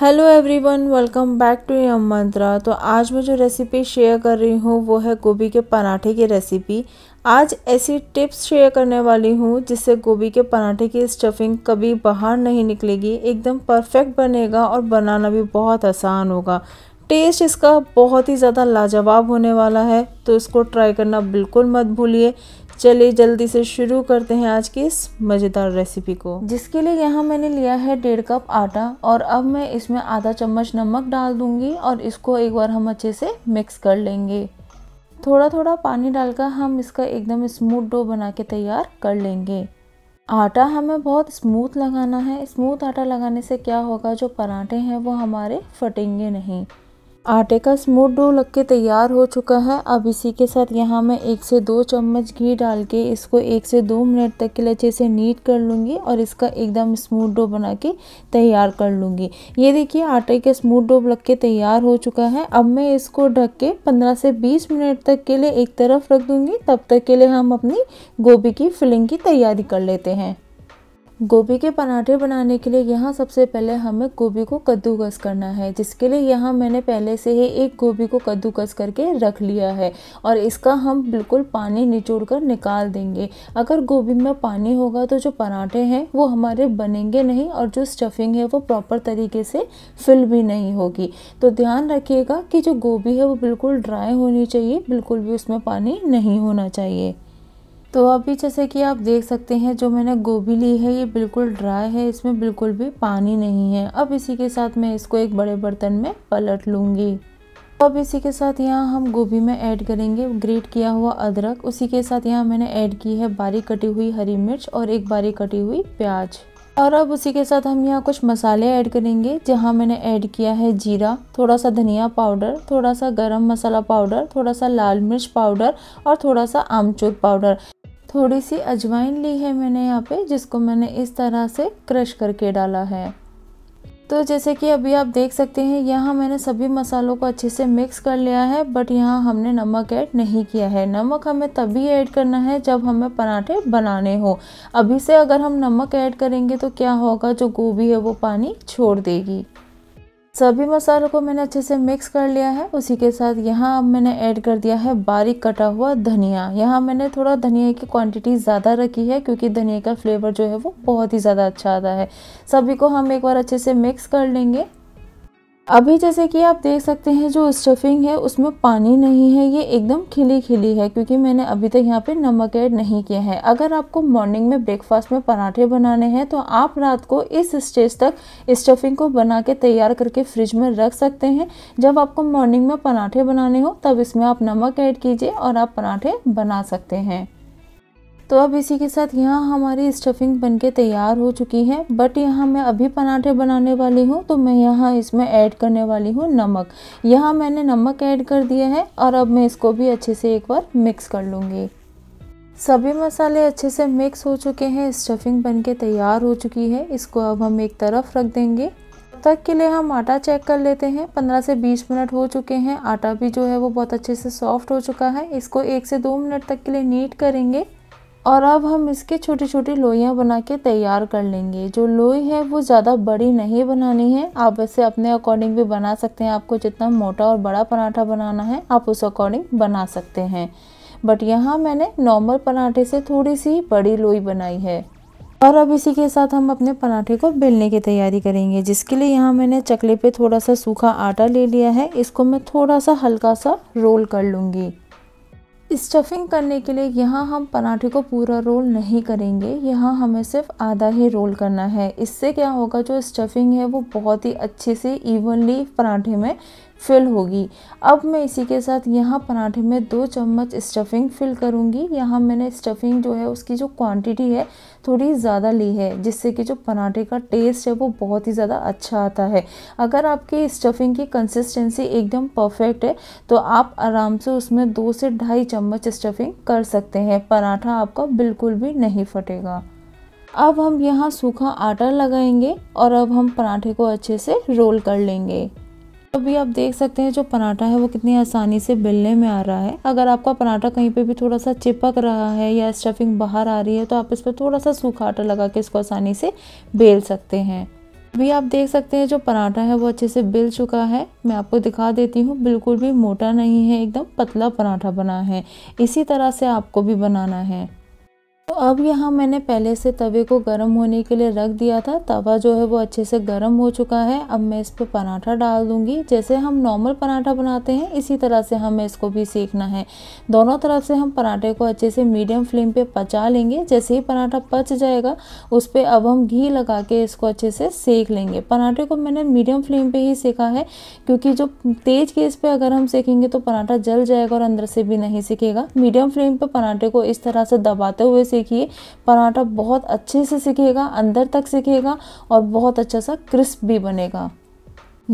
hello everyone welcome back to Yum Mantra तो आज मैं जो रेसिपी शेयर कर रही हूँ वो है गोभी के पराठे की रेसिपी आज ऐसी टिप्स शेयर करने वाली हूँ जिससे गोभी के पराठे की स्टफिंग कभी बाहर नहीं निकलेगी एकदम परफेक्ट बनेगा और बनाना भी बहुत आसान होगा टेस्ट इसका बहुत ही ज़्यादा लाजवाब होने वाला है तो इसको ट्राई करना बिल्कुल मत भूलिए चलिए जल्दी से शुरू करते हैं आज की इस मज़ेदार रेसिपी को जिसके लिए यहाँ मैंने लिया है डेढ़ कप आटा और अब मैं इसमें आधा चम्मच नमक डाल दूंगी और इसको एक बार हम अच्छे से मिक्स कर लेंगे थोड़ा थोड़ा पानी डालकर हम इसका एकदम स्मूथ डो बना के तैयार कर लेंगे आटा हमें बहुत स्मूथ लगाना है स्मूथ आटा लगाने से क्या होगा जो पराठे हैं वो हमारे फटेंगे नहीं आटे का स्मूथ डो लग के तैयार हो चुका है अब इसी के साथ यहाँ मैं एक से दो चम्मच घी डाल के इसको एक से दो मिनट तक के लिए अच्छे से नीट कर लूँगी और इसका एकदम स्मूथ डो बना के तैयार कर लूँगी ये देखिए आटे का स्मूथ डो लग के तैयार हो चुका है अब मैं इसको ढक के पंद्रह से बीस मिनट तक के लिए एक तरफ रख दूँगी तब तक के लिए हम अपनी गोभी की फिलिंग की तैयारी कर लेते हैं गोभी के पराठे बनाने के लिए यहाँ सबसे पहले हमें गोभी को कद्दूकस करना है जिसके लिए यहाँ मैंने पहले से ही एक गोभी को कद्दूकस करके रख लिया है और इसका हम बिल्कुल पानी निचोड़ कर निकाल देंगे अगर गोभी में पानी होगा तो जो पराठे हैं वो हमारे बनेंगे नहीं और जो स्टफिंग है वो प्रॉपर तरीके से फिल भी नहीं होगी तो ध्यान रखिएगा कि जो गोभी है वो बिल्कुल ड्राई होनी चाहिए बिल्कुल भी उसमें पानी नहीं होना चाहिए तो अभी जैसे कि आप देख सकते हैं जो मैंने गोभी ली है ये बिल्कुल ड्राई है इसमें बिल्कुल भी पानी नहीं है अब इसी के साथ मैं इसको एक बड़े बर्तन में पलट लूँगी तो अब इसी के साथ यहाँ हम गोभी में ऐड करेंगे ग्रेट किया हुआ अदरक उसी के साथ यहाँ मैंने ऐड की है बारीक कटी हुई हरी मिर्च और एक बारीक कटी हुई प्याज और अब उसी के साथ हम यहाँ कुछ मसाले ऐड करेंगे जहाँ मैंने ऐड किया है जीरा थोड़ा सा धनिया पाउडर थोड़ा सा गरम मसाला पाउडर थोड़ा सा लाल मिर्च पाउडर और थोड़ा सा आमचूर पाउडर थोड़ी सी अजवाइन ली है मैंने यहाँ पे जिसको मैंने इस तरह से क्रश करके डाला है तो जैसे कि अभी आप देख सकते हैं यहाँ मैंने सभी मसालों को अच्छे से मिक्स कर लिया है बट यहाँ हमने नमक ऐड नहीं किया है नमक हमें तभी ऐड करना है जब हमें पराठे बनाने हो अभी से अगर हम नमक ऐड करेंगे तो क्या होगा जो गोभी है वो पानी छोड़ देगी सभी मसालों को मैंने अच्छे से मिक्स कर लिया है उसी के साथ यहाँ अब मैंने ऐड कर दिया है बारीक कटा हुआ धनिया यहाँ मैंने थोड़ा धनिया की क्वांटिटी ज़्यादा रखी है क्योंकि धनिया का फ्लेवर जो है वो बहुत ही ज़्यादा अच्छा आता है सभी को हम एक बार अच्छे से मिक्स कर लेंगे अभी जैसे कि आप देख सकते हैं जो स्टफिंग है उसमें पानी नहीं है ये एकदम खिली खिली है क्योंकि मैंने अभी तक यहाँ पे नमक ऐड नहीं किया है अगर आपको मॉर्निंग में ब्रेकफास्ट में पराठे बनाने हैं तो आप रात को इस स्टेज तक स्टफिंग को बना के तैयार करके फ्रिज में रख सकते हैं जब आपको मॉर्निंग में पराठे बनाने हो तब इसमें आप नमक ऐड कीजिए और आप पराठे बना सकते हैं तो अब इसी के साथ यहाँ हमारी स्टफिंग बनके तैयार हो चुकी है बट यहाँ मैं अभी पराठे बनाने वाली हूँ तो मैं यहाँ इसमें ऐड करने वाली हूँ नमक यहाँ मैंने नमक ऐड कर दिया है और अब मैं इसको भी अच्छे से एक बार मिक्स कर लूँगी सभी मसाले अच्छे से मिक्स हो चुके हैं स्टफिंग बन तैयार हो चुकी है इसको अब हम एक तरफ रख देंगे तक के लिए हम आटा चेक कर लेते हैं 15 से 20 मिनट हो चुके हैं आटा भी जो है वो बहुत अच्छे से सॉफ्ट हो चुका है इसको एक से दो मिनट तक के लिए नीट करेंगे और अब हम इसके छोटे छोटे लोइयाँ बना के तैयार कर लेंगे जो लोई है वो ज़्यादा बड़ी नहीं बनानी है आप इसे अपने अकॉर्डिंग भी बना सकते हैं आपको जितना मोटा और बड़ा पराठा बनाना है आप उस अकॉर्डिंग बना सकते हैं बट यहाँ मैंने नॉर्मल पराठे से थोड़ी सी बड़ी लोई बनाई है और अब इसी के साथ हम अपने पराठे को बेलने की तैयारी करेंगे जिसके लिए यहाँ मैंने चकले पे थोड़ा सा सूखा आटा ले लिया है इसको मैं थोड़ा सा हल्का सा रोल कर लूँगी स्टफिंग करने के लिए यहाँ हम पराठे को पूरा रोल नहीं करेंगे यहाँ हमें सिर्फ आधा ही रोल करना है इससे क्या होगा जो स्टफिंग है वो बहुत ही अच्छे से इवनली पराठे में फिल होगी अब मैं इसी के साथ यहाँ पराठे में दो चम्मच स्टफिंग फिल करूँगी यहाँ मैंने स्टफिंग जो है उसकी जो क्वांटिटी है थोड़ी ज़्यादा ली है जिससे कि जो पराठे का टेस्ट है वो बहुत ही ज़्यादा अच्छा आता है अगर आपकी स्टफिंग की कंसिस्टेंसी एकदम परफेक्ट है तो आप आराम से उसमें दो से ढाई चम्मच स्टफिंग कर सकते हैं पराठा आपका बिल्कुल भी नहीं फटेगा अब हम यहाँ सूखा आटा लगाएंगे और अब हम पराठे को अच्छे से रोल कर लेंगे अभी तो आप देख सकते हैं जो पराठा है वो कितनी आसानी से बिलने में आ रहा है अगर आपका पराठा कहीं पे भी थोड़ा सा चिपक रहा है या स्टफिंग बाहर आ रही है तो आप इस पर थोड़ा सा सूखा आटा लगा के इसको आसानी से बेल सकते हैं अभी आप देख सकते हैं जो पराठा है वो अच्छे से बिल चुका है मैं आपको दिखा देती हूँ बिल्कुल भी मोटा नहीं है एकदम पतला पराठा बना है इसी तरह से आपको भी बनाना है तो अब यहाँ मैंने पहले से तवे को गर्म होने के लिए रख दिया था तवा जो है वो अच्छे से गर्म हो चुका है अब मैं इस पर पराठा डाल दूँगी जैसे हम नॉर्मल पराठा बनाते हैं इसी तरह से हमें इसको भी सीखना है दोनों तरफ से हम पराठे को अच्छे से मीडियम फ्लेम पे पचा लेंगे जैसे ही पराठा पच जाएगा उस पर अब हम घी लगा के इसको अच्छे से सेक लेंगे पराठे को मैंने मीडियम फ्लेम पर ही सेका है क्योंकि जो तेज़ गैस पर अगर हम सेकेंगे तो पराठा जल जाएगा और अंदर से भी नहीं सीखेगा मीडियम फ्लेम पर पराठे को इस तरह से दबाते हुए सीखिए पराठा बहुत अच्छे से सीखेगा अंदर तक सीखेगा और बहुत अच्छा सा क्रिस्प भी बनेगा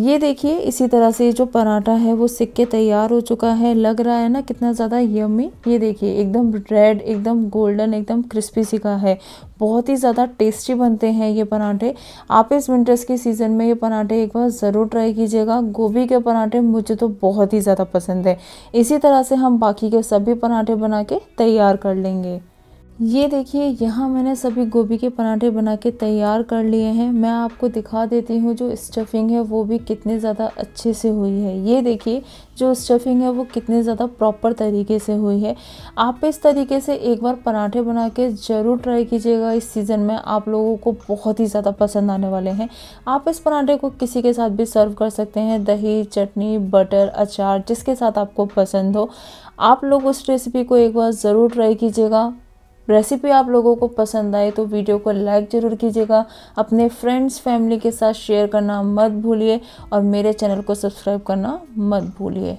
ये देखिए इसी तरह से जो पराठा है वो सिक के तैयार हो चुका है लग रहा है ना कितना ज़्यादा यम्मी ये देखिए एकदम रेड एकदम गोल्डन एकदम क्रिस्पी सिका है बहुत ही ज़्यादा टेस्टी बनते हैं ये पराठे आप इस विंटर्स के सीज़न में ये पराठे एक बार ज़रूर ट्राई कीजिएगा गोभी के पराठे मुझे तो बहुत ही ज़्यादा पसंद है इसी तरह से हम बाकी के सभी पराठे बना के तैयार कर लेंगे ये देखिए यहाँ मैंने सभी गोभी के पराठे बना के तैयार कर लिए हैं मैं आपको दिखा देती हूँ जो स्टफिंग है वो भी कितने ज़्यादा अच्छे से हुई है ये देखिए जो स्टफिंग है वो कितने ज़्यादा प्रॉपर तरीके से हुई है आप इस तरीके से एक बार पराठे बना के ज़रूर ट्राई कीजिएगा इस सीज़न में आप लोगों को बहुत ही ज़्यादा पसंद आने वाले हैं आप इस पराठे को किसी के साथ भी सर्व कर सकते हैं दही चटनी बटर अचार जिसके साथ आपको पसंद हो आप लोग उस रेसिपी को एक बार ज़रूर ट्राई कीजिएगा रेसिपी आप लोगों को पसंद आए तो वीडियो को लाइक ज़रूर कीजिएगा अपने फ्रेंड्स फैमिली के साथ शेयर करना मत भूलिए और मेरे चैनल को सब्सक्राइब करना मत भूलिए